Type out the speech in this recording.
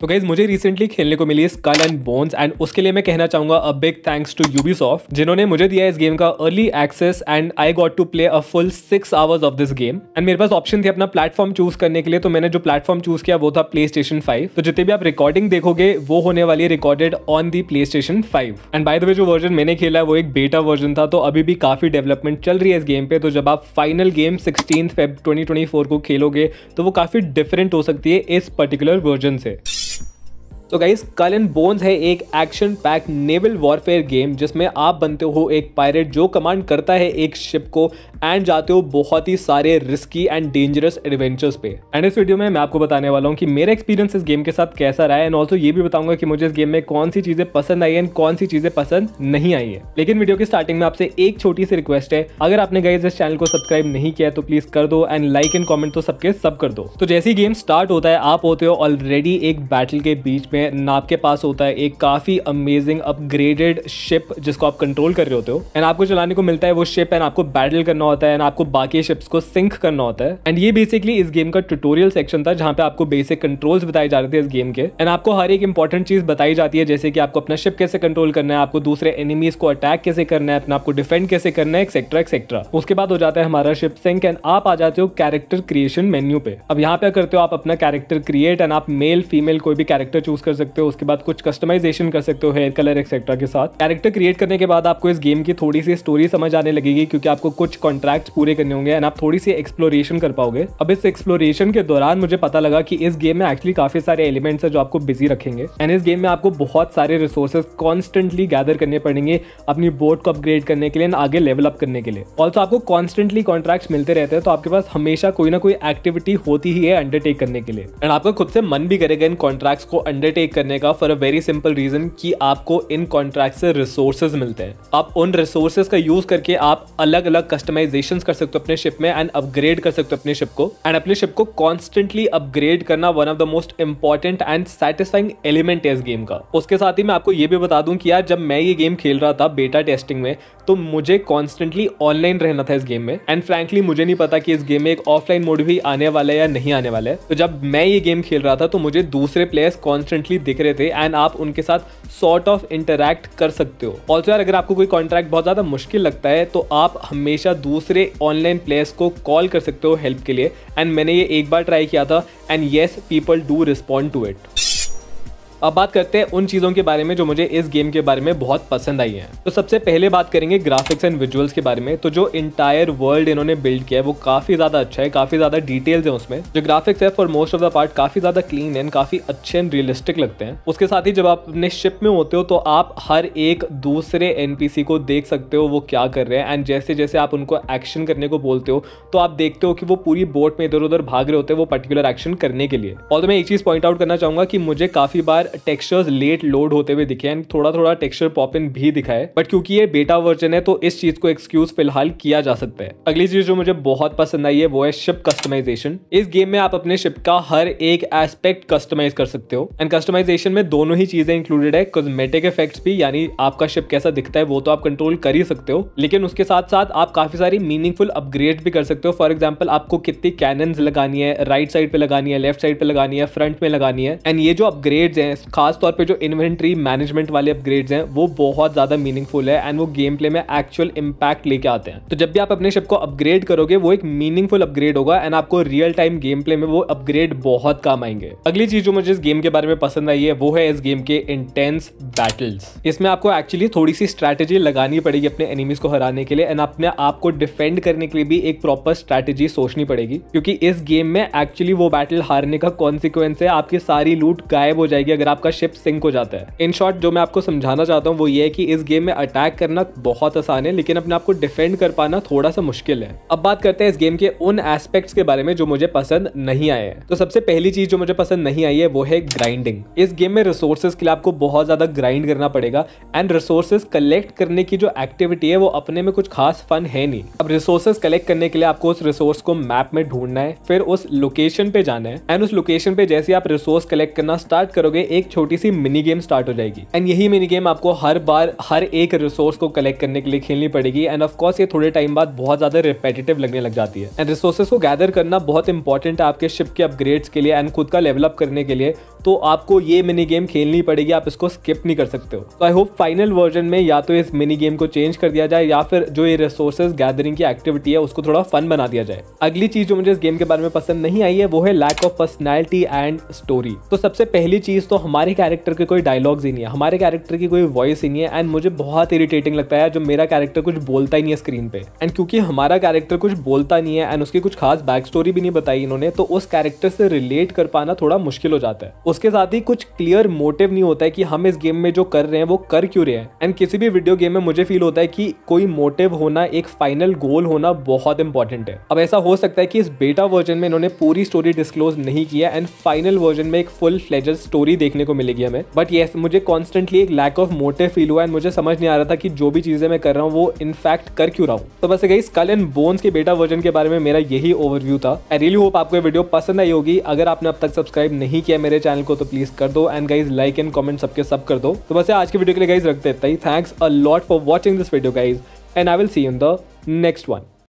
तो गाइज मुझे रिसेंटली खेलने को मिली स्कल एंड बोन्स एंड उसके लिए मैं कहना चाहूंगा a big thanks to Ubisoft जिन्होंने मुझे दिया इस गेम का early access and I got to play a full six hours of this game and मेरे पास ऑप्शन थे अपना प्लेटफॉर्म चूज करने के लिए तो मैंने जो प्लेटफॉर्म चूज किया वो था प्ले स्टेशन फाइव तो जितने भी आप रिकॉर्डिंग देखोगे वो होने वाली है recorded on the PlayStation five and by the way जो वर्जन मैंने खेला है वो एक बेटा वर्जन था तो अभी भी काफी डेवलपमेंट चल रही है इस गेम पे तो जब आप final game sixteen Feb twenty को खेलोगे तो वो काफी डिफरेंट हो सकती है इस पर्टिकुलर वर्जन से तो गाइज कल एंड बोन्स है एक action pack naval warfare game जिसमें आप बनते हो एक पायरेट जो कमांड करता है एक शिप को एंड जाते हो बहुत ही सारे रिस्की एंड डेंजरस एडवेंचर्स पे एंड इस वीडियो में मैं आपको बताने वाला हूँ कि मेरा एक्सपीरियंस इस गेम के साथ कैसा रहा है एंड ऑल्सो ये भी बताऊंगा कि मुझे इस गेम में कौन सी चीजें पसंद आई है एंड कौन सी चीजें पसंद नहीं आई है लेकिन वीडियो के स्टार्टिंग में आपसे एक छोटी सी रिक्वेस्ट है अगर आपने गए इस चैनल को सब्सक्राइब नहीं किया तो प्लीज कर दो एंड लाइक एंड कॉमेंट तो सबके सब कर दो तो जैसे ही गेम स्टार्ट होता है आप होते हो ऑलरेडी एक बैटल के बीच में ना आपके पास होता है एक काफी अमेजिंग अपग्रेडेड शिप जिसको आप कंट्रोल कर रहे होते हो एंड आपको चलाने को मिलता है वो शिप एंड आपको बैटल करना होता है एंड आपको बाकी शिप्स को सिंक करना होता है एंड ये बेसिकली इस गेम का ट्यूटोरियल सेक्शन था जहाँ पे आपको बेसिक कंट्रोल्स बताए जा रहे थे इस गेम के एंड आपको हर एक इंपॉर्टेंट चीज बताई जाती है जैसे कि आपको अपना शिप कैसे कंट्रोल करना है आपको दूसरे एनिमीज को अटैक कैसे करना है अपना आपको डिफेंड कैसे करना है एक्सेट्रा एक्सेट्रा उसके बाद हो जाता है हमारा शिप सिंक एंड आप आ जाते हो कैरेक्टर क्रिएशन मेन्यू पे अब यहाँ पे करते हो आप अपना कैरेक्टर क्रिएट एंड आप मेल फीमेल कोई भी कैरेक्टर चूज कर सकते हो उसके बाद कुछ कस्टमाइजेशन कर सकते हो हेयर कलर एक्सेट्रा के साथ कैरेक्टर क्रिएट करने के बाद आपको इस गेम की थोड़ी सी स्टोरी समझ आने लगेगी क्योंकि आपको कुछ कॉन्ट्रैक्ट पूरे करने होंगे एंड आप थोड़ी सी एक्सप्लोरेशन कर पाओगे अब इस एक्सप्लोरेशन के दौरान मुझे पता लगा कि इस गेम में एक्चुअली काफी सारे एलिमेंट्स है जो आपको बिजी रखेंगे एंड इस गेम में आपको बहुत सारे रिसोर्सेस कॉन्स्टेंटली गैदर करने पड़ेंगे अपनी बोर्ड को अपग्रेड करने के लिए एंड आगे लेवल अप करने के लिए ऑल्सो आपको कॉन्स्टेंटली कॉन्ट्रैक्ट मिलते रहते हैं तो आपके पास हमेशा कोई ना कोई एक्टिविटी होती ही है अंडरटेक करने के लिए एंड आपका खुद से मन भी करेगा इन कॉन्ट्रैक्ट्स को अंडरटेक करने का for a very simple reason कि आपको इन कॉन्ट्रैक्ट से रिसोर्सेज मिलते हैं आप उन रिसोर्सेज का यूज करके आप अलग अलग कस्टमाइज ऑप्टिमाइजेशन कर सकते हो अपने शिप में एंड अपग्रेड कर सकते हो अपने शिप को एंड अपने शिप को कॉन्स्टेंटली अपग्रेड करना one of the most important and satisfying element है इस गेम का उसके साथ ही मैं आपको ये भी बता दूं कि यार जब मैं ये गेम खेल रहा था बेटा टेस्टिंग में तो मुझे कॉन्स्टेंटली ऑनलाइन रहना था इस गेम में एंड फ्रेंकली मुझे नहीं पता कि इस गेम में एक ऑफलाइन मोड भी आने वाला है या नहीं आने वाला है तो जब मैं ये गेम खेल रहा था तो मुझे दूसरे प्लेयर्स कॉन्स्टेंटली दिख रहे थे एंड आप उनके साथ सॉर्ट ऑफ इंटरेक्ट कर सकते हो ऑल्सो यार अगर आपको कोई कॉन्ट्रैक्ट बहुत ज्यादा मुश्किल लगता है तो आप हमेशा दूसरे दूसरे ऑनलाइन प्लेयर्स को कॉल कर सकते हो हेल्प के लिए एंड मैंने ये एक बार ट्राई किया था and yes people do respond to it अब बात करते हैं उन चीज़ों के बारे में जो मुझे इस गेम के बारे में बहुत पसंद आई है तो सबसे पहले बात करेंगे ग्राफिक्स एंड विजुअल्स के बारे में तो जो इंटायर वर्ल्ड इन्होंने बिल्ड किया है वो काफ़ी ज़्यादा अच्छा है काफ़ी ज़्यादा डिटेल्स है उसमें जो ग्राफिक्स है for most of the part काफ़ी ज़्यादा क्लीन एंड काफ़ी अच्छे एंड रियलिस्टिक लगते हैं उसके साथ ही जब आप अपने शिप में होते हो तो आप हर एक दूसरे एनपीसी को देख सकते हो वो क्या कर रहे हैं एंड जैसे जैसे आप उनको एक्शन करने को बोलते हो तो आप देखते हो कि वो पूरी बोट में इधर उधर भाग रहे होते हैं वो पर्टिकुलर एक्शन करने के लिए और मैं एक चीज़ पॉइंट आउट करना चाहूंगा कि मुझे काफ़ी बार टेक्सचर्स लेट लोड होते हुए दिखे एंड थोड़ा थोड़ा टेक्सचर पॉप इन भी दिखा है बट क्योंकि ये बेटा वर्जन है तो इस चीज को एक्सक्यूज फिलहाल किया जा सकता है अगली चीज जो मुझे बहुत पसंद आई है वो है शिप कस्टमाइजेशन इस गेम में आप अपने शिप का हर एक एस्पेक्ट कस्टमाइज कर सकते हो एंड कस्टमाइजेशन में दोनों ही चीजें इंक्लूडेड है कॉस्मेटिक इफेक्ट्स भी यानी आपका शिप कैसा दिखता है वो तो आप कंट्रोल कर ही सकते हो लेकिन उसके साथ साथ आप काफी सारी मीनिंगफुल अपग्रेड भी कर सकते हो फॉर एग्जाम्पल आपको कितनी कैनन्स लगानी है राइट साइड पे लगानी है लेफ्ट साइड पे लगानी है फ्रंट में लगानी है एंड ये जो अपग्रेड्स हैं खास तौर पे जो इन्वेंट्री मैनेजमेंट वाले अपग्रेड्स हैं वो बहुत ज़्यादा मीनिंगफुल है एंड वो गेम प्ले में एक्चुअल इम्पैक्ट लेके आते हैं तो जब भी आप अपने शिप को अपग्रेड करोगे वो एक मीनिंगफुल अपग्रेड होगा एंड आपको रियल टाइम गेम प्ले में वो अपग्रेड बहुत काम आएंगे अगली चीज जो मुझे इस गेम के बारे में पसंद आई है वो है इस गेम के इंटेंस बैटल्स इसमें आपको एक्चुअली थोड़ी सी स्ट्रैटेजी लगानी पड़ेगी अपने एनिमीज को हराने के लिए एंड अपने आप को डिफेंड करने के लिए भी एक प्रॉपर स्ट्रैटेजी सोचनी पड़ेगी क्योंकि इस गेम में एक्चुअली वो बैटल हारने का कॉन्सिक्वेंस है आपकी सारी लूट गायब हो जाएगी अगर आपका शिप सिंक हो जाता है इन शॉर्ट जो मैं आपको समझाना चाहता हूँ वो ये है कि इस गेम में अटैक करना बहुत आसान है लेकिन अपने आपको डिफेंड कर पाना थोड़ा सा मुश्किल है अब बात करते हैं इस गेम के उन एस्पेक्ट्स के बारे में जो मुझे पसंद नहीं आए तो सबसे पहली चीज जो मुझे पसंद नहीं आई है वो है ग्राइंडिंग इस गेम में रिसोर्सेज के लिए आपको बहुत ज्यादा ग्राइंड करना पड़ेगा एंड रिसोर्सेज कलेक्ट करने की जो एक्टिविटी है वो अपने में कुछ खास फन है नहीं अब रिसोर्सेज कलेक्ट करने के लिए आपको उस रिसोर्स को मैप में ढूंढना है फिर उस लोकेशन पे जाना है एंड उस लोकेशन पे जैसे आप रिसोर्स कलेक्ट करना स्टार्ट करोगे एक छोटी सी मिनी गेम स्टार्ट हो जाएगी एंड यही मिनी गेम आपको हर बार हर एक रिसोर्स को कलेक्ट करने के लिए खेलनी पड़ेगी एंड ऑफकोर्स ये थोड़े टाइम बाद बहुत ज्यादा रिपेटेटिव लगने लग जाती है एंड रिसोर्सेस को गैदर करना बहुत इंपॉर्टेंट है आपके शिप के अपग्रेड्स के लिए एंड खुद का लेवलअप करने के लिए तो आपको ये मिनी गेम खेलनी पड़ेगी आप इसको स्किप नहीं कर सकते हो तो आई होप फाइनल वर्जन में या तो इस मिनी गेम को चेंज कर दिया जाए या फिर जो ये रिसोर्सेज गैदरिंग की एक्टिविटी है उसको थोड़ा फन बना दिया जाए अगली चीज जो मुझे इस गेम के बारे में पसंद नहीं आई है वो है lack of personality and story तो सबसे पहली चीज तो हमारे कैरेक्टर के कोई डायलॉग्स ही नहीं है हमारे कैरेक्टर की कोई वॉइस ही नहीं है एंड मुझे बहुत इरिटेटिंग लगता है जो मेरा कैरेक्टर कुछ बोलता ही नहीं है स्क्रीन पे एंड क्योंकि हमारा कैरेक्टर कुछ बोलता नहीं है एंड उसकी कुछ खास बैक स्टोरी भी नहीं बताई इन्होंने तो उस कैरेक्टर से रिलेट कर पाना थोड़ा मुश्किल हो जाता है उसके साथ ही कुछ क्लियर मोटिव नहीं होता है कि हम इस गेम में जो कर रहे हैं वो कर क्यों रहे हैं एंड किसी भी वीडियो गेम में मुझे फील होता है कि कोई मोटिव होना एक फाइनल गोल होना बहुत इंपॉर्टेंट है अब ऐसा हो सकता है कि इस बेटा वर्जन में इन्होंने पूरी स्टोरी डिस्क्लोज नहीं किया एंड फाइनल वर्जन में एक फुल फ्लेजर स्टोरी देखने को मिलेगी हमें बट येस मुझे कॉन्स्टेंटली एक लैक ऑफ मोटिव फील हुआ एंड मुझे समझ नहीं आ रहा था कि जो भी चीजें मैं कर रहा हूँ वो इनफैक्ट कर क्यों रहा हूँ तो बस गई स्कल एंड बोन्स के बेटा वर्जन के बारे में मेरा यही ओवरव्यू था आई रियली होप आपको वीडियो पसंद आई होगी अगर आपने अब तक सब्सक्राइब नहीं किया मेरे चैनल चैनल को तो प्लीज़ कर दो and guys like and comment सबके सब कर दो तो बस आज के वीडियो के लिए गाइज रखते thanks a lot for watching this video guys and I will see in the next one